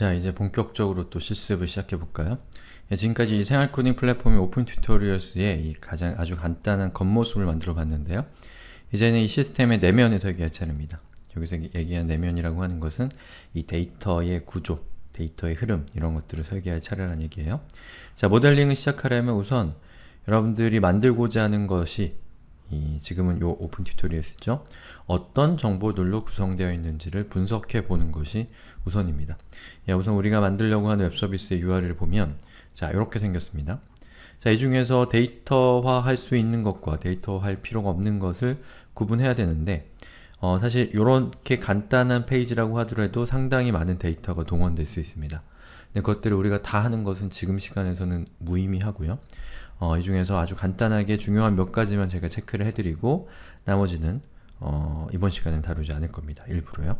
자 이제 본격적으로 또 실습을 시작해 볼까요? 예, 지금까지 이 생활코딩 플랫폼이 오픈 튜토리얼스의 이 가장 아주 간단한 겉모습을 만들어 봤는데요. 이제는 이 시스템의 내면에서 얘기할 차례입니다. 여기서 얘기한 내면이라고 하는 것은 이 데이터의 구조, 데이터의 흐름 이런 것들을 설계할 차례라는 얘기예요. 자 모델링을 시작하려면 우선 여러분들이 만들고자 하는 것이 지금은 요 오픈 튜토리에 쓰죠. 어떤 정보들로 구성되어 있는지를 분석해 보는 것이 우선입니다. 예, 우선 우리가 만들려고 하는 웹서비스의 URL을 보면 자, 이렇게 생겼습니다. 자, 이 중에서 데이터화 할 수 있는 것과 데이터화 할 필요가 없는 것을 구분해야 되는데 어, 사실 이렇게 간단한 페이지라고 하더라도 상당히 많은 데이터가 동원될 수 있습니다. 근데 그것들을 우리가 다 하는 것은 지금 시간에서는 무의미하고요. 어, 이 중에서 아주 간단하게 중요한 몇 가지만 제가 체크를 해드리고 나머지는 어, 이번 시간에 다루지 않을 겁니다. 일부러요.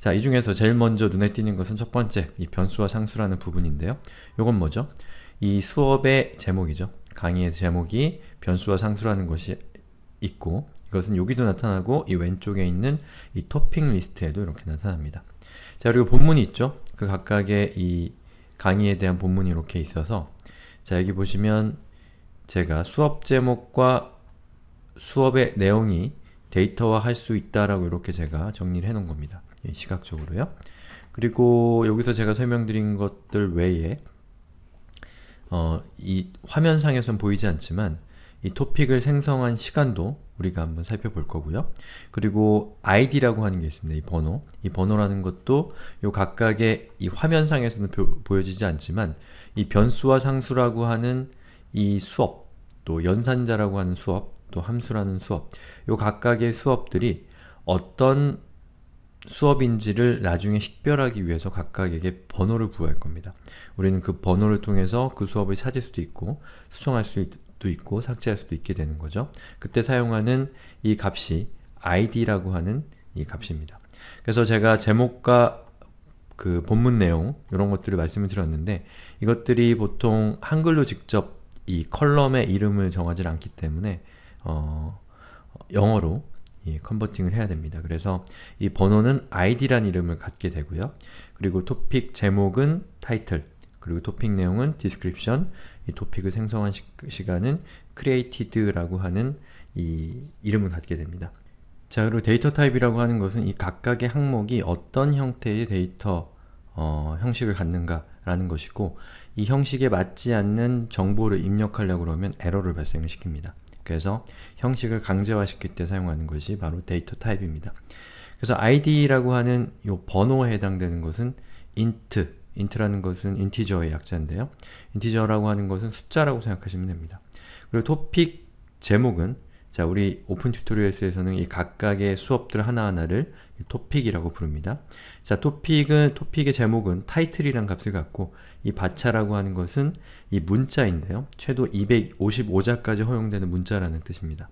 자, 이 중에서 제일 먼저 눈에 띄는 것은 첫 번째, 이 변수와 상수라는 부분인데요. 이건 뭐죠? 이 수업의 제목이죠. 강의의 제목이 변수와 상수라는 것이 있고 이것은 여기도 나타나고 이 왼쪽에 있는 이 토핑 리스트에도 이렇게 나타납니다. 자, 그리고 본문이 있죠? 그 각각의 이 강의에 대한 본문이 이렇게 있어서 자, 여기 보시면 제가 수업 제목과 수업의 내용이 데이터화 할 수 있다라고 이렇게 제가 정리를 해놓은 겁니다. 예, 시각적으로요. 그리고 여기서 제가 설명드린 것들 외에 어, 이 화면상에선 보이지 않지만 이 토픽을 생성한 시간도 우리가 한번 살펴볼 거고요. 그리고 id라고 하는 게 있습니다. 이 번호. 이 번호라는 것도 요 각각의 이 화면상에서는 보, 여지지 않지만 이 변수와 상수라고 하는 이 수업, 또 연산자라고 하는 수업, 또 함수라는 수업 요 각각의 수업들이 어떤 수업인지를 나중에 식별하기 위해서 각각에게 번호를 부여할 겁니다. 우리는 그 번호를 통해서 그 수업을 찾을 수도 있고 수정할 수도 있고 삭제할 수도 있게 되는 거죠. 그때 사용하는 이 값이 id라고 하는 이 값입니다. 그래서 제가 제목과 그 본문 내용 이런 것들을 말씀을 드렸는데 이것들이 보통 한글로 직접 이 컬럼의 이름을 정하지 않기 때문에 어, 영어로 예, 컨버팅을 해야 됩니다. 그래서 이 번호는 id란 이름을 갖게 되고요. 그리고 토픽 제목은 타이틀, 그리고 토픽 내용은 description, 이 토픽을 생성한 시, 간은 created라고 하는 이 이름을 갖게 됩니다. 자, 그리고 데이터 타입이라고 하는 것은 이 각각의 항목이 어떤 형태의 데이터 어, 형식을 갖는가라는 것이고 이 형식에 맞지 않는 정보를 입력하려고 그러면 에러를 발생 시킵니다. 그래서 형식을 강제화시킬 때 사용하는 것이 바로 데이터 타입입니다. 그래서 id라고 하는 이 번호에 해당되는 것은 int, int라는 것은 integer의 약자인데요. integer라고 하는 것은 숫자라고 생각하시면 됩니다. 그리고 topic 제목은 자, 우리 오픈 튜토리얼스에서는 이 각각의 수업들 하나하나를 토픽이라고 부릅니다. 자, 토픽은, 토픽의 제목은 타이틀이란 값을 갖고 이 바차라고 하는 것은 이 문자인데요. 최도 255자까지 허용되는 문자라는 뜻입니다.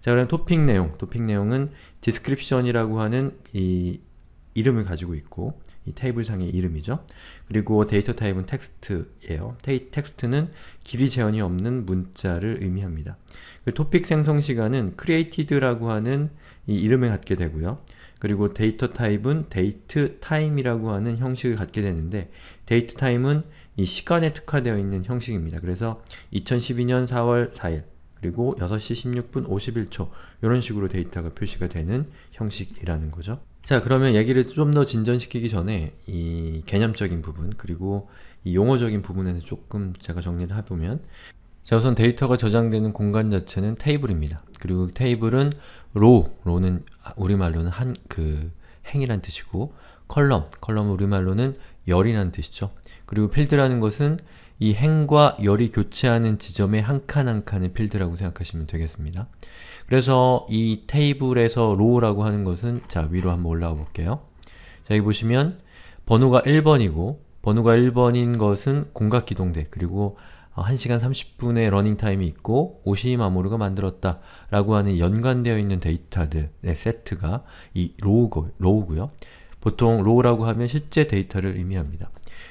자, 그럼 토픽 내용, 토픽 내용은 디스크립션이라고 하는 이 이름을 가지고 있고 이 테이블상의 이름이죠. 그리고 데이터 타입은 텍스트예요. 테이, 텍스트는 길이 제한이 없는 문자를 의미합니다. 그 토픽 생성 시간은 created라고 하는 이 이름을 갖게 되고요. 그리고 데이터 타입은 데이트 타임이라고 하는 형식을 갖게 되는데 데이트 타임은 이 시간에 특화되어 있는 형식입니다. 그래서 2012년 4월 4일 그리고 6시 16분 51초 이런 식으로 데이터가 표시가 되는 형식이라는 거죠. 자 그러면 얘기를 좀 더 진전시키기 전에 이 개념적인 부분 그리고 이 용어적인 부분에서 조금 제가 정리를 해보면 자 우선 데이터가 저장되는 공간 자체는 테이블입니다. 그리고 테이블은 row, r 는 우리말로는 한 그 행이란 뜻이고 컬럼, 컬럼 우리말로는 열이라는 뜻이죠. 그리고 필드라는 것은 이 행과 열이 교체하는 지점의 한 칸 한 칸의 필드라고 생각하시면 되겠습니다. 그래서 이 테이블에서 row라고 하는 것은 자, 위로 한번 올라가 볼게요. 자, 여기 보시면 번호가 1번이고 번호가 1번인 것은 공각기동대 그리고 1시간 어, 30분의 러닝타임이 있고 오시마모르가 만들었다 라고 하는 연관되어 있는 데이터들의 세트가 이 로우고, 로우고요. 보통 row라고 하면 실제 데이터를 의미합니다.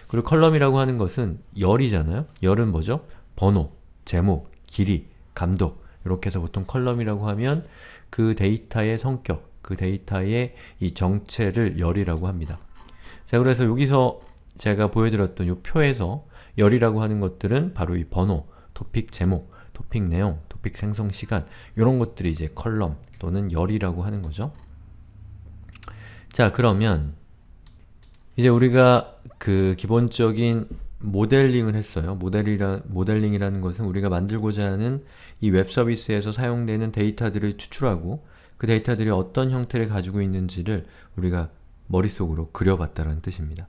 그리고 컬럼이라고 하는 것은 열이잖아요. 열은 뭐죠? 번호, 제목, 길이, 감독 이렇게 해서 보통 컬럼이라고 하면 그 데이터의 성격, 그 데이터의 이 정체를 열이라고 합니다. 자 그래서 여기서 제가 보여드렸던 이 표에서 열이라고 하는 것들은 바로 이 번호, 토픽 제목, 토픽 내용, 토픽 생성 시간 이런 것들이 이제 컬럼 또는 열이라고 하는 거죠. 자 그러면 이제 우리가 그 기본적인 모델링을 했어요. 모델이라, 모델링이라는 것은 우리가 만들고자 하는 이 웹서비스에서 사용되는 데이터들을 추출하고 그 데이터들이 어떤 형태를 가지고 있는지를 우리가 머릿속으로 그려봤다는 뜻입니다.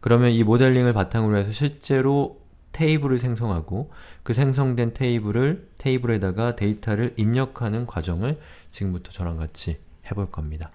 그러면 이 모델링을 바탕으로 해서 실제로 테이블을 생성하고 그 생성된 테이블을 테이블에다가 데이터를 입력하는 과정을 지금부터 저랑 같이 해볼 겁니다.